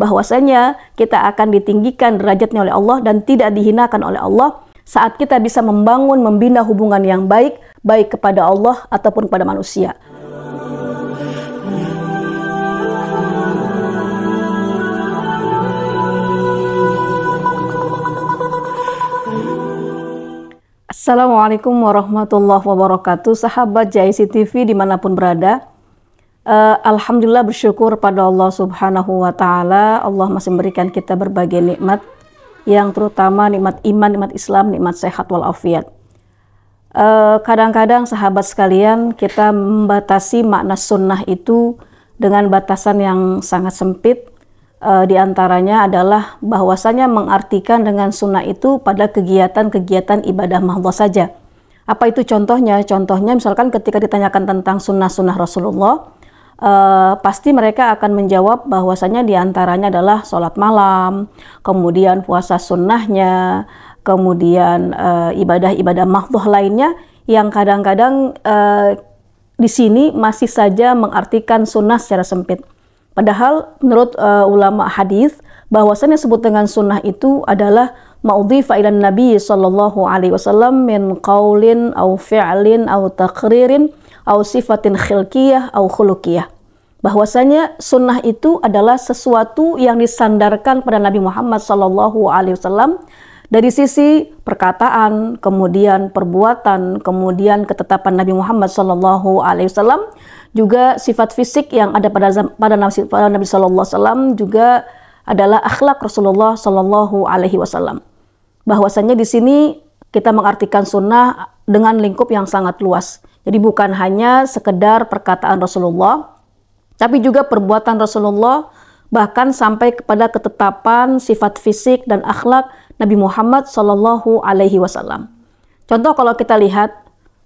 bahwasanya kita akan ditinggikan derajatnya oleh Allah dan tidak dihinakan oleh Allah saat kita bisa membangun membina hubungan yang baik baik kepada Allah ataupun kepada manusia. Assalamualaikum warahmatullahi wabarakatuh Sahabat JIC TV dimanapun berada uh, alhamdulillah bersyukur pada Allah Subhanahu wa taala. Allah masih memberikan kita berbagai nikmat yang terutama nikmat iman, nikmat Islam, nikmat sehat walafiat. afiat. Eh, kadang-kadang sahabat sekalian kita membatasi makna sunnah itu dengan batasan yang sangat sempit. Uh, di antaranya adalah bahwasanya mengartikan dengan sunnah itu pada kegiatan-kegiatan ibadah mahdoh saja. Apa itu contohnya? Contohnya misalkan ketika ditanyakan tentang sunnah-sunnah Rasulullah, Uh, pasti mereka akan menjawab bahwasanya diantaranya adalah sholat malam, kemudian puasa sunnahnya, kemudian eh, ibadah-ibadah mahdoh lainnya yang kadang-kadang uh, di sini masih saja mengartikan sunnah secara sempit. Padahal menurut uh, ulama hadis bahwasannya sebut dengan sunnah itu adalah ma'udhifa ila nabi sallallahu alaihi wasallam min qaulin au fi'lin au taqririn au sifatin khilkiyah au khulukiyah bahwasanya sunnah itu adalah sesuatu yang disandarkan pada Nabi Muhammad sallallahu alaihi wasallam dari sisi perkataan, kemudian perbuatan, kemudian ketetapan Nabi Muhammad Shallallahu Alaihi Wasallam, juga sifat fisik yang ada pada pada Nabi, pada Nabi Shallallahu Alaihi Wasallam juga adalah akhlak Rasulullah Shallallahu Alaihi Wasallam. Bahwasanya di sini kita mengartikan sunnah dengan lingkup yang sangat luas. Jadi bukan hanya sekedar perkataan Rasulullah, tapi juga perbuatan Rasulullah bahkan sampai kepada ketetapan sifat fisik dan akhlak Nabi Muhammad Shallallahu Alaihi Wasallam. Contoh kalau kita lihat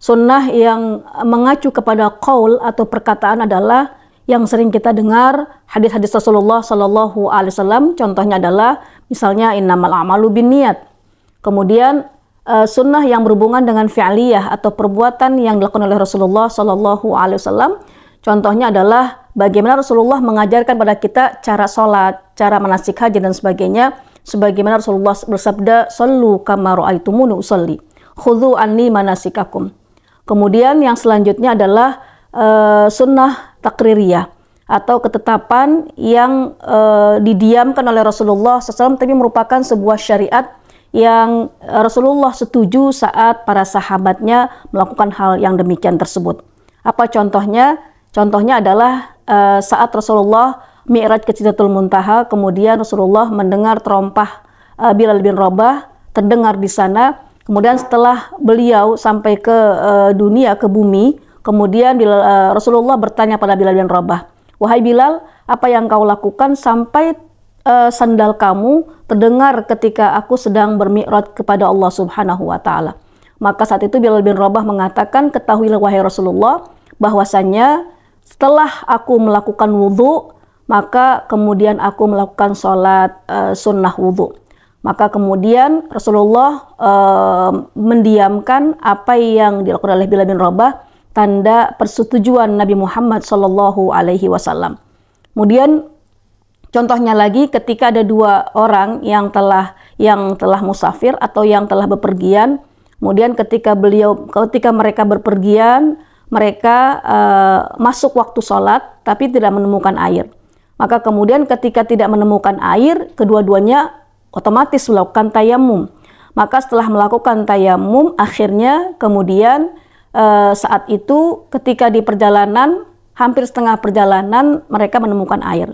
sunnah yang mengacu kepada qaul atau perkataan adalah yang sering kita dengar hadis-hadis Rasulullah Shallallahu Alaihi Wasallam. Contohnya adalah misalnya innamal amalu bin niat. Kemudian uh, sunnah yang berhubungan dengan fi'liyah atau perbuatan yang dilakukan oleh Rasulullah Shallallahu Alaihi Wasallam. Contohnya adalah bagaimana Rasulullah mengajarkan pada kita cara sholat, cara manasik haji dan sebagainya. Sebagaimana Rasulullah bersabda, "Sallu kama ra'aitumuni usalli." khudhu anni manasikakum." Kemudian yang selanjutnya adalah uh, sunnah takririyah atau ketetapan yang uh, didiamkan oleh Rasulullah SAW tapi merupakan sebuah syariat yang eh, Rasulullah setuju saat para sahabatnya melakukan hal yang demikian tersebut. Apa contohnya? Contohnya adalah eh, saat Rasulullah Mi'raj ke Sidratul Muntaha, kemudian Rasulullah mendengar terompah eh, Bilal bin Rabah terdengar di sana. Kemudian setelah beliau sampai ke dunia ke bumi, kemudian Rasulullah bertanya pada Bilal bin Rabah, "Wahai Bilal, apa yang kau lakukan sampai uh, sandal kamu terdengar ketika aku sedang bermi'rot kepada Allah Subhanahu wa taala. Maka saat itu Bilal bin Rabah mengatakan, ketahuilah wahai Rasulullah, bahwasanya setelah aku melakukan wudhu, maka kemudian aku melakukan sholat uh, sunnah wudhu. Maka kemudian Rasulullah uh, mendiamkan apa yang dilakukan oleh Bilal bin Rabah, tanda persetujuan Nabi Muhammad Shallallahu Alaihi Wasallam. Kemudian Contohnya lagi ketika ada dua orang yang telah yang telah musafir atau yang telah bepergian, kemudian ketika beliau ketika mereka berpergian, mereka uh, masuk waktu sholat tapi tidak menemukan air. Maka kemudian ketika tidak menemukan air, kedua-duanya otomatis melakukan tayamum. Maka setelah melakukan tayamum, akhirnya kemudian e, saat itu ketika di perjalanan, hampir setengah perjalanan mereka menemukan air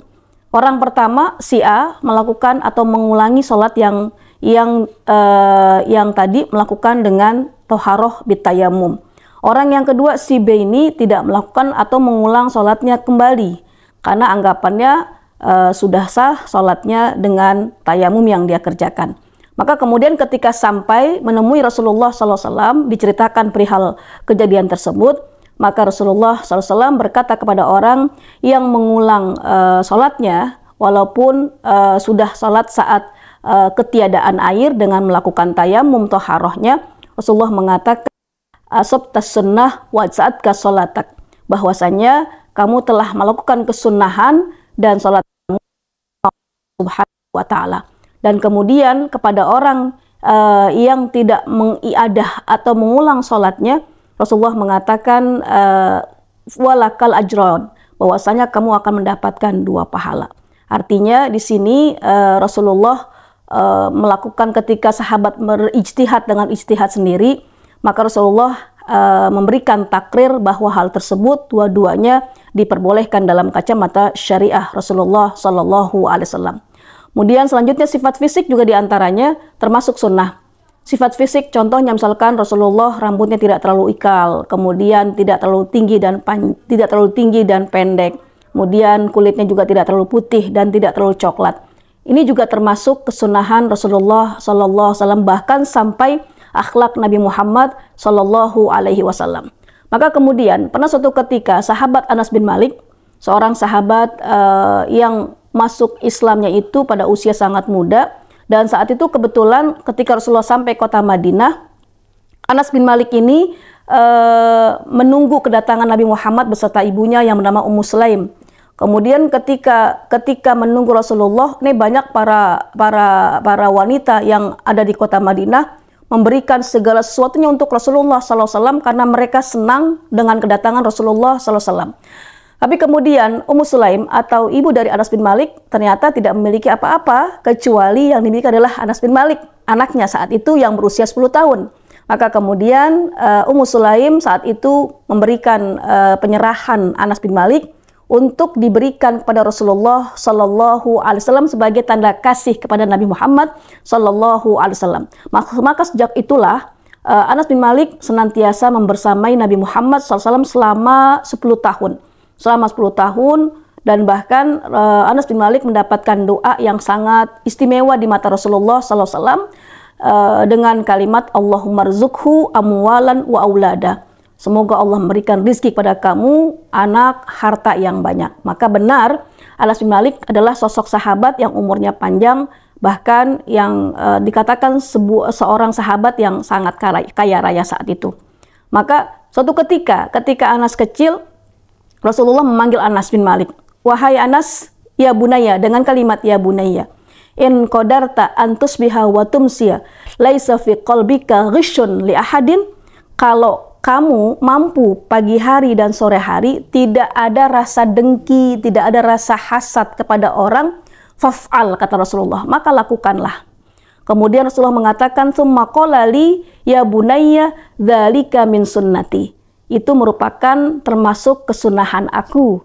orang pertama si A melakukan atau mengulangi sholat yang yang uh, yang tadi melakukan dengan toharoh bitayamum. Orang yang kedua si B ini tidak melakukan atau mengulang sholatnya kembali karena anggapannya eh, sudah sah sholatnya dengan tayamum yang dia kerjakan. Maka kemudian ketika sampai menemui Rasulullah SAW diceritakan perihal kejadian tersebut, maka Rasulullah SAW berkata kepada orang yang mengulang uh, eh, sholatnya, walaupun uh, sudah sholat saat uh, ketiadaan air dengan melakukan tayamum toharohnya, Rasulullah mengatakan, Asob sunnah wa saat kasolatak. Bahwasanya kamu telah melakukan kesunahan dan sholat subhanahu wa ta'ala. Dan kemudian kepada orang uh, yang tidak mengiadah atau mengulang sholatnya, Rasulullah mengatakan eh, walakal ajron bahwasanya kamu akan mendapatkan dua pahala. Artinya di sini eh, Rasulullah eh, melakukan ketika sahabat berijtihad dengan ijtihad sendiri, maka Rasulullah memberikan takrir bahwa hal tersebut dua-duanya diperbolehkan dalam kacamata syariah Rasulullah Shallallahu Alaihi Wasallam. Kemudian selanjutnya sifat fisik juga diantaranya termasuk sunnah. Sifat fisik contohnya misalkan Rasulullah rambutnya tidak terlalu ikal, kemudian tidak terlalu tinggi dan pan, tidak terlalu tinggi dan pendek. Kemudian kulitnya juga tidak terlalu putih dan tidak terlalu coklat. Ini juga termasuk kesunahan Rasulullah Sallallahu Alaihi Wasallam bahkan sampai akhlak Nabi Muhammad Sallallahu Alaihi Wasallam. Maka kemudian pernah suatu ketika sahabat Anas bin Malik, seorang sahabat uh, yang masuk Islamnya itu pada usia sangat muda, dan saat itu kebetulan ketika Rasulullah sampai kota Madinah, Anas bin Malik ini e, menunggu kedatangan Nabi Muhammad beserta ibunya yang bernama Ummu Sulaim. Kemudian ketika ketika menunggu Rasulullah, ini banyak para para para wanita yang ada di kota Madinah memberikan segala sesuatunya untuk Rasulullah SAW karena mereka senang dengan kedatangan Rasulullah SAW. Tapi kemudian Ummu Sulaim atau ibu dari Anas bin Malik ternyata tidak memiliki apa-apa kecuali yang dimiliki adalah Anas bin Malik, anaknya saat itu yang berusia 10 tahun. Maka kemudian eh, Ummu Sulaim saat itu memberikan eh, penyerahan Anas bin Malik untuk diberikan kepada Rasulullah Shallallahu Alaihi Wasallam sebagai tanda kasih kepada Nabi Muhammad Shallallahu Alaihi Wasallam. Maka sejak itulah eh, Anas bin Malik senantiasa membersamai Nabi Muhammad SAW selama 10 tahun selama 10 tahun dan bahkan uh, Anas bin Malik mendapatkan doa yang sangat istimewa di mata Rasulullah SAW uh, eh, dengan kalimat Allahumma rizukhu amwalan wa aulada. Semoga Allah memberikan rizki kepada kamu, anak, harta yang banyak. Maka benar, Anas bin Malik adalah sosok sahabat yang umurnya panjang, bahkan yang uh, dikatakan sebuah seorang sahabat yang sangat kaya, kaya raya saat itu. Maka suatu ketika, ketika Anas kecil, Rasulullah memanggil Anas bin Malik. Wahai Anas, ya bunaya, dengan kalimat ya bunaya. In kodarta antus biha wa laisa fi qalbika ghishun li ahadin. Kalau kamu mampu pagi hari dan sore hari, tidak ada rasa dengki, tidak ada rasa hasad kepada orang, faf'al, kata Rasulullah, maka lakukanlah. Kemudian Rasulullah mengatakan, summa qolali ya bunaya, dhalika min sunnati itu merupakan termasuk kesunahan aku.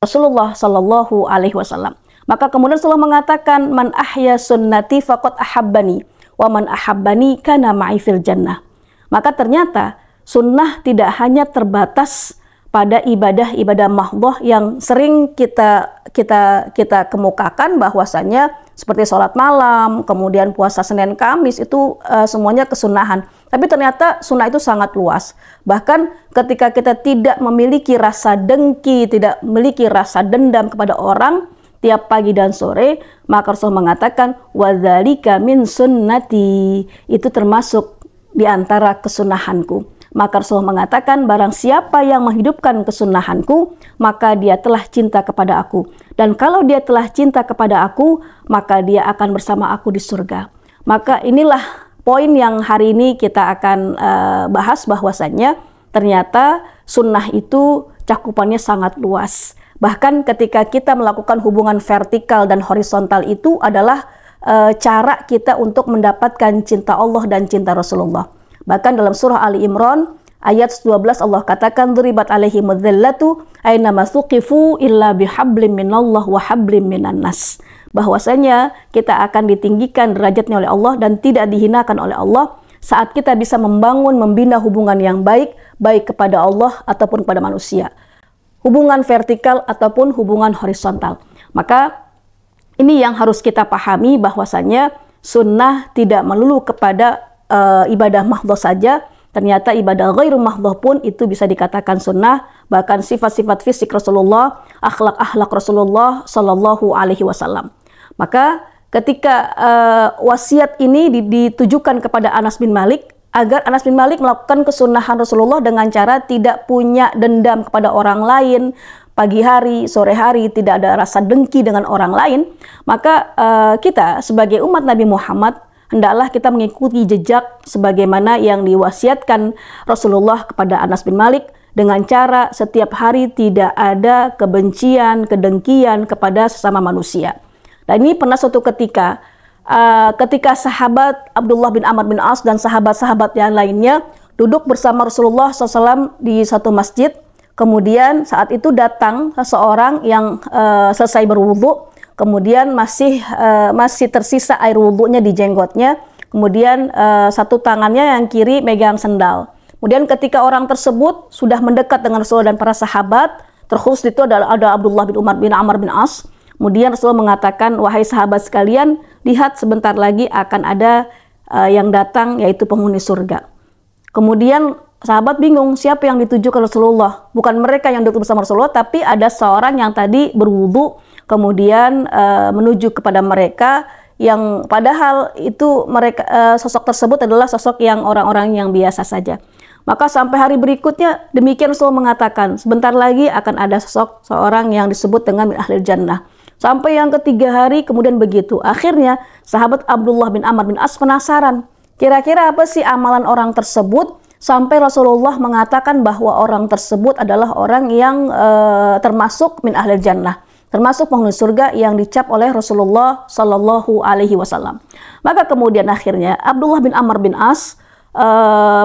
Rasulullah Shallallahu Alaihi Wasallam. Maka kemudian Rasulullah mengatakan, man ahya sunnati fakot ahabbani, wa man ahabbani kana ma'ifil jannah. Maka ternyata sunnah tidak hanya terbatas pada ibadah-ibadah mahdoh yang sering kita kita kita kemukakan bahwasanya seperti sholat malam, kemudian puasa Senin Kamis itu uh, semuanya kesunahan. Tapi ternyata sunnah itu sangat luas. Bahkan ketika kita tidak memiliki rasa dengki, tidak memiliki rasa dendam kepada orang tiap pagi dan sore, maka Rasul mengatakan wadzalika min sunnati. Itu termasuk di antara kesunahanku. Maka Rasulullah mengatakan, barang siapa yang menghidupkan kesunahanku, maka dia telah cinta kepada aku. Dan kalau dia telah cinta kepada aku, maka dia akan bersama aku di surga. Maka inilah poin yang hari ini kita akan uh, bahas bahwasannya ternyata sunnah itu cakupannya sangat luas. Bahkan ketika kita melakukan hubungan vertikal dan horizontal itu adalah e, cara kita untuk mendapatkan cinta Allah dan cinta Rasulullah. Bahkan dalam surah Ali Imran ayat 12 Allah katakan duribat alaihi madzallatu aina masuqifu illa bihablim minallah wa hablim minan nas. Bahwasanya kita akan ditinggikan derajatnya oleh Allah dan tidak dihinakan oleh Allah saat kita bisa membangun membina hubungan yang baik baik kepada Allah ataupun kepada manusia. Hubungan vertikal ataupun hubungan horizontal. Maka ini yang harus kita pahami bahwasanya sunnah tidak melulu kepada uh, ibadah mahdoh saja, ternyata ibadah ghairu mahdoh pun itu bisa dikatakan sunnah, bahkan sifat-sifat fisik Rasulullah, akhlak-akhlak Rasulullah Shallallahu Alaihi Wasallam. Maka ketika uh, wasiat ini ditujukan kepada Anas bin Malik agar Anas bin Malik melakukan kesunahan Rasulullah dengan cara tidak punya dendam kepada orang lain pagi hari, sore hari, tidak ada rasa dengki dengan orang lain, maka uh, kita sebagai umat Nabi Muhammad hendaklah kita mengikuti jejak sebagaimana yang diwasiatkan Rasulullah kepada Anas bin Malik dengan cara setiap hari tidak ada kebencian, kedengkian kepada sesama manusia. Dan ini pernah suatu ketika uh, ketika sahabat Abdullah bin Amr bin As dan sahabat-sahabat yang lainnya duduk bersama Rasulullah SAW di satu masjid. Kemudian saat itu datang seseorang yang uh, selesai berwudhu kemudian masih uh, masih tersisa air wudhunya di jenggotnya, kemudian uh, satu tangannya yang kiri megang sendal. Kemudian ketika orang tersebut sudah mendekat dengan Rasulullah dan para sahabat, terkhusus itu adalah ada Abdullah bin Umar bin Amr bin As, kemudian Rasulullah mengatakan, wahai sahabat sekalian, lihat sebentar lagi akan ada uh, yang datang yaitu penghuni surga. Kemudian sahabat bingung siapa yang dituju ke Rasulullah. Bukan mereka yang duduk bersama Rasulullah, tapi ada seorang yang tadi berwudu kemudian uh, menuju kepada mereka yang padahal itu mereka uh, sosok tersebut adalah sosok yang orang-orang yang biasa saja. Maka sampai hari berikutnya demikian Rasul mengatakan, sebentar lagi akan ada sosok seorang yang disebut dengan min ahli jannah. Sampai yang ketiga hari kemudian begitu. Akhirnya sahabat Abdullah bin Amr bin As penasaran. Kira-kira apa sih amalan orang tersebut sampai Rasulullah mengatakan bahwa orang tersebut adalah orang yang uh, termasuk min ahli jannah termasuk penghuni surga yang dicap oleh Rasulullah Shallallahu Alaihi Wasallam. Maka kemudian akhirnya Abdullah bin Amr bin As e,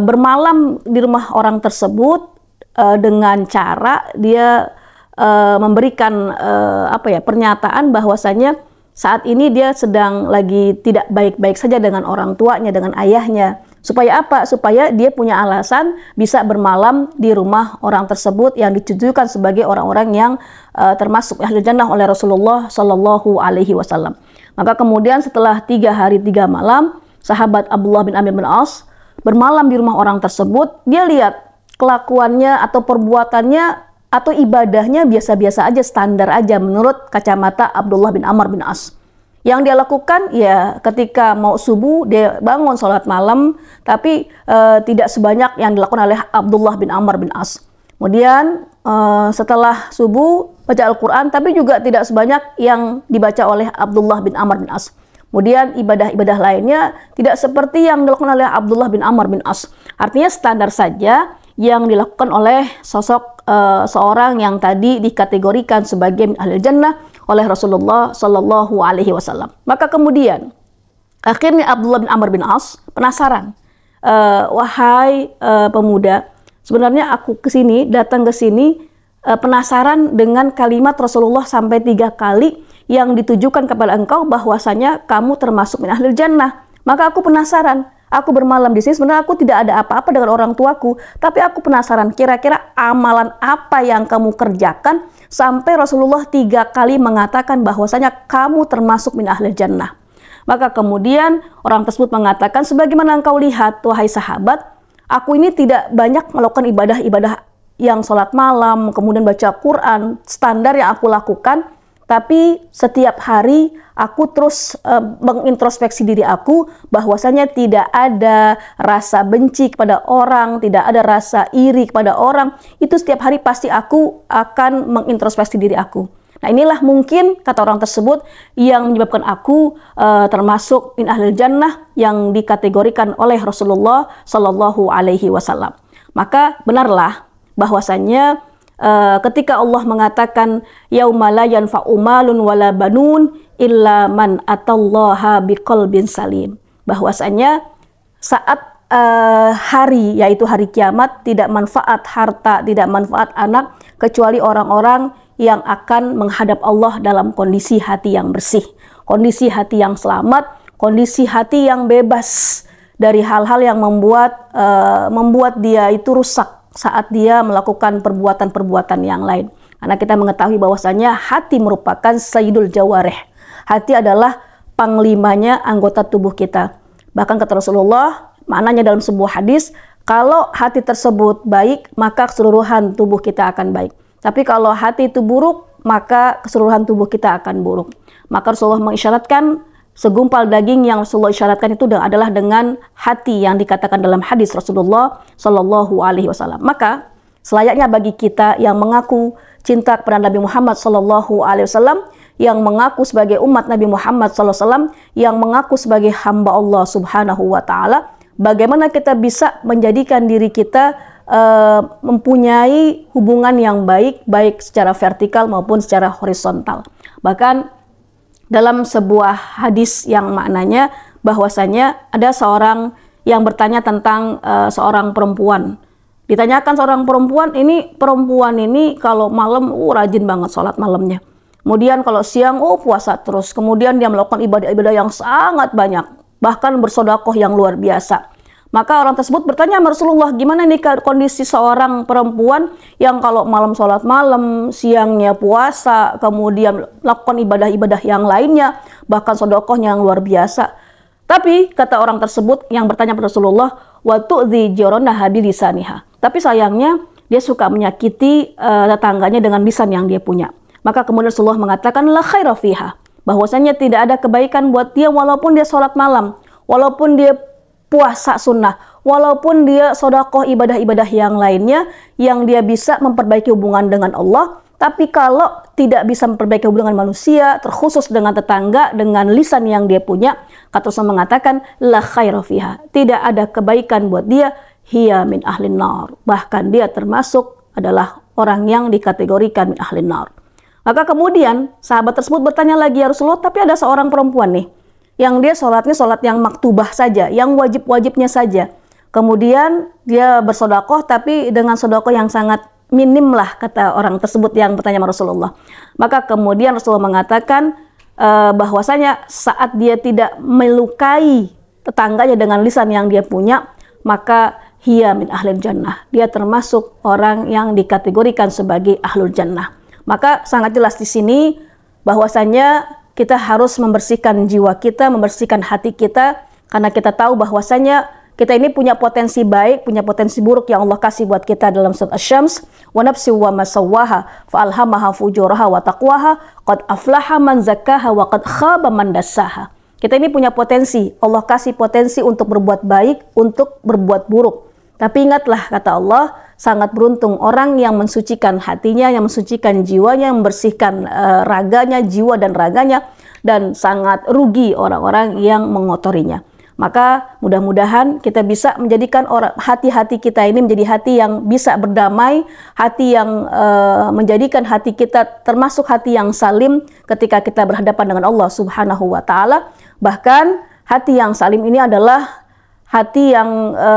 bermalam di rumah orang tersebut e, dengan cara dia e, memberikan e, apa ya pernyataan bahwasanya saat ini dia sedang lagi tidak baik-baik saja dengan orang tuanya, dengan ayahnya, Supaya apa? Supaya dia punya alasan bisa bermalam di rumah orang tersebut yang ditujukan sebagai orang-orang yang uh, termasuk ahli jannah oleh Rasulullah Shallallahu Alaihi Wasallam. Maka kemudian setelah tiga hari tiga malam, sahabat Abdullah bin Amir bin Aus bermalam di rumah orang tersebut. Dia lihat kelakuannya atau perbuatannya atau ibadahnya biasa-biasa aja, standar aja menurut kacamata Abdullah bin Amr bin As. Yang dia lakukan ya ketika mau subuh dia bangun sholat malam, tapi uh, tidak sebanyak yang dilakukan oleh Abdullah bin Amr bin As. Kemudian uh, setelah subuh baca Al-Quran, tapi juga tidak sebanyak yang dibaca oleh Abdullah bin Amr bin As. Kemudian ibadah-ibadah lainnya tidak seperti yang dilakukan oleh Abdullah bin Amr bin As. Artinya standar saja yang dilakukan oleh sosok uh, seorang yang tadi dikategorikan sebagai ahli jannah oleh Rasulullah Shallallahu Alaihi Wasallam. Maka kemudian akhirnya Abdullah bin Amr bin As penasaran, uh, wahai uh, pemuda, sebenarnya aku kesini datang ke sini uh, penasaran dengan kalimat Rasulullah sampai tiga kali yang ditujukan kepada engkau bahwasanya kamu termasuk min jannah. Maka aku penasaran, Aku bermalam di sini sebenarnya aku tidak ada apa-apa dengan orang tuaku, tapi aku penasaran kira-kira amalan apa yang kamu kerjakan sampai Rasulullah tiga kali mengatakan bahwasanya kamu termasuk min ahli jannah. Maka kemudian orang tersebut mengatakan sebagaimana engkau lihat wahai sahabat, aku ini tidak banyak melakukan ibadah-ibadah yang sholat malam, kemudian baca Quran, standar yang aku lakukan, tapi setiap hari aku terus e, mengintrospeksi diri aku bahwasanya tidak ada rasa benci kepada orang, tidak ada rasa iri kepada orang. Itu setiap hari pasti aku akan mengintrospeksi diri aku. Nah inilah mungkin kata orang tersebut yang menyebabkan aku e, termasuk in ahlil jannah yang dikategorikan oleh Rasulullah Shallallahu Alaihi Wasallam. Maka benarlah bahwasanya Eh, ketika Allah mengatakan yauma faumalun wala banun illa man atallaha biqalbin salim. Bahwasanya saat uh, hari yaitu hari kiamat tidak manfaat harta, tidak manfaat anak kecuali orang-orang yang akan menghadap Allah dalam kondisi hati yang bersih, kondisi hati yang selamat, kondisi hati yang bebas dari hal-hal yang membuat uh, membuat dia itu rusak saat dia melakukan perbuatan-perbuatan yang lain. Karena kita mengetahui bahwasanya hati merupakan sayyidul jawareh. Hati adalah panglimanya anggota tubuh kita. Bahkan kata Rasulullah, maknanya dalam sebuah hadis, kalau hati tersebut baik, maka keseluruhan tubuh kita akan baik. Tapi kalau hati itu buruk, maka keseluruhan tubuh kita akan buruk. Maka Rasulullah mengisyaratkan segumpal daging yang Rasulullah isyaratkan itu adalah dengan hati yang dikatakan dalam hadis Rasulullah Shallallahu Alaihi Wasallam. Maka selayaknya bagi kita yang mengaku cinta kepada Nabi Muhammad Shallallahu Alaihi Wasallam, yang mengaku sebagai umat Nabi Muhammad SAW, yang mengaku sebagai hamba Allah Subhanahu Wa Taala, bagaimana kita bisa menjadikan diri kita uh, mempunyai hubungan yang baik, baik secara vertikal maupun secara horizontal. Bahkan dalam sebuah hadis yang maknanya bahwasanya ada seorang yang bertanya tentang uh, seorang perempuan. Ditanyakan seorang perempuan ini perempuan ini kalau malam uh, rajin banget sholat malamnya. Kemudian kalau siang oh uh, puasa terus. Kemudian dia melakukan ibadah-ibadah yang sangat banyak, bahkan bersodakoh yang luar biasa. Maka orang tersebut bertanya sama Rasulullah, gimana nih kondisi seorang perempuan yang kalau malam sholat malam, siangnya puasa, kemudian lakukan ibadah-ibadah yang lainnya, bahkan sodokohnya yang luar biasa. Tapi kata orang tersebut yang bertanya pada Rasulullah, waktu di jorona habi Tapi sayangnya dia suka menyakiti uh, tetangganya dengan lisan yang dia punya. Maka kemudian Rasulullah mengatakan la khaira fiha, bahwasanya tidak ada kebaikan buat dia walaupun dia sholat malam, walaupun dia puasa sunnah. Walaupun dia sodakoh ibadah-ibadah yang lainnya yang dia bisa memperbaiki hubungan dengan Allah, tapi kalau tidak bisa memperbaiki hubungan manusia, terkhusus dengan tetangga, dengan lisan yang dia punya, kata Rasul mengatakan, la khairofiha Tidak ada kebaikan buat dia, hiya min ahlin nar. Bahkan dia termasuk adalah orang yang dikategorikan min ahlin nar. Maka kemudian sahabat tersebut bertanya lagi, ya Rasulullah, tapi ada seorang perempuan nih yang dia sholatnya sholat yang maktubah saja, yang wajib-wajibnya saja. Kemudian dia bersodakoh tapi dengan sodakoh yang sangat minim lah kata orang tersebut yang bertanya sama Rasulullah. Maka kemudian Rasulullah mengatakan e, bahwasanya saat dia tidak melukai tetangganya dengan lisan yang dia punya, maka hia min ahlin jannah. Dia termasuk orang yang dikategorikan sebagai ahlul jannah. Maka sangat jelas di sini bahwasanya kita harus membersihkan jiwa kita, membersihkan hati kita, karena kita tahu bahwasanya kita ini punya potensi baik, punya potensi buruk yang Allah kasih buat kita dalam surat Asy-Syams, wa nafsi wa masawwaha fa alhamaha fujuraha wa taqwaha qad aflaha man zakkaha wa qad khaba man dassaha. Kita ini punya potensi, Allah kasih potensi untuk berbuat baik, untuk berbuat buruk. Tapi ingatlah kata Allah, sangat beruntung orang yang mensucikan hatinya, yang mensucikan jiwanya, yang membersihkan uh, raganya, jiwa dan raganya dan sangat rugi orang-orang yang mengotorinya. Maka mudah-mudahan kita bisa menjadikan hati-hati kita ini menjadi hati yang bisa berdamai, hati yang e, menjadikan hati kita termasuk hati yang salim ketika kita berhadapan dengan Allah Subhanahu wa taala. Bahkan hati yang salim ini adalah hati yang e,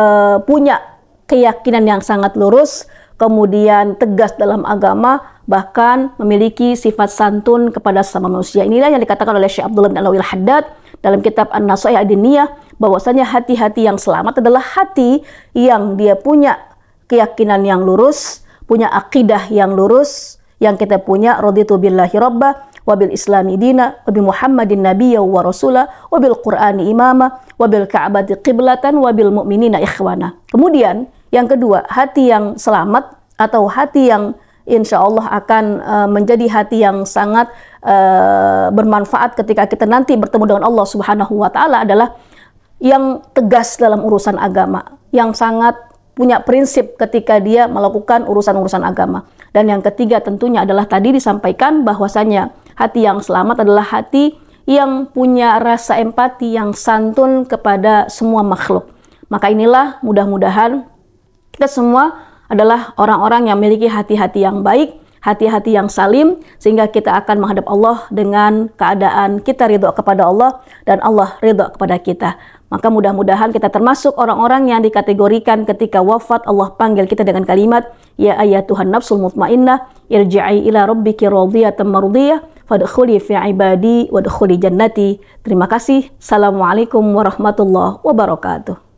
punya keyakinan yang sangat lurus, kemudian tegas dalam agama, bahkan memiliki sifat santun kepada sesama manusia. Inilah yang dikatakan oleh Syekh Abdullah bin al Haddad dalam kitab An-Nasaih Adiniyah, bahwasanya hati-hati yang selamat adalah hati yang dia punya keyakinan yang lurus, punya akidah yang lurus, yang kita punya raditu billahi robba, wabil islami dina, wabil muhammadin nabiyya wa rasula, wabil qur'ani imama, wabil ka'bati qiblatan, wabil mu'minina ikhwana. Kemudian, yang kedua, hati yang selamat atau hati yang insya Allah akan uh, menjadi hati yang sangat uh, bermanfaat ketika kita nanti bertemu dengan Allah Subhanahu wa taala adalah yang tegas dalam urusan agama, yang sangat punya prinsip ketika dia melakukan urusan-urusan agama. Dan yang ketiga tentunya adalah tadi disampaikan bahwasanya hati yang selamat adalah hati yang punya rasa empati yang santun kepada semua makhluk. Maka inilah mudah-mudahan kita semua adalah orang-orang yang memiliki hati-hati yang baik, hati-hati yang salim sehingga kita akan menghadap Allah dengan keadaan kita ridho kepada Allah dan Allah ridho kepada kita. Maka mudah-mudahan kita termasuk orang-orang yang dikategorikan ketika wafat Allah panggil kita dengan kalimat Ya ayat Tuhan nafsul mutmainnah irja'i ila rabbiki radiyatan mardiyah fadkhuli fi ibadi wadkhuli jannati. Terima kasih. Assalamualaikum warahmatullahi wabarakatuh.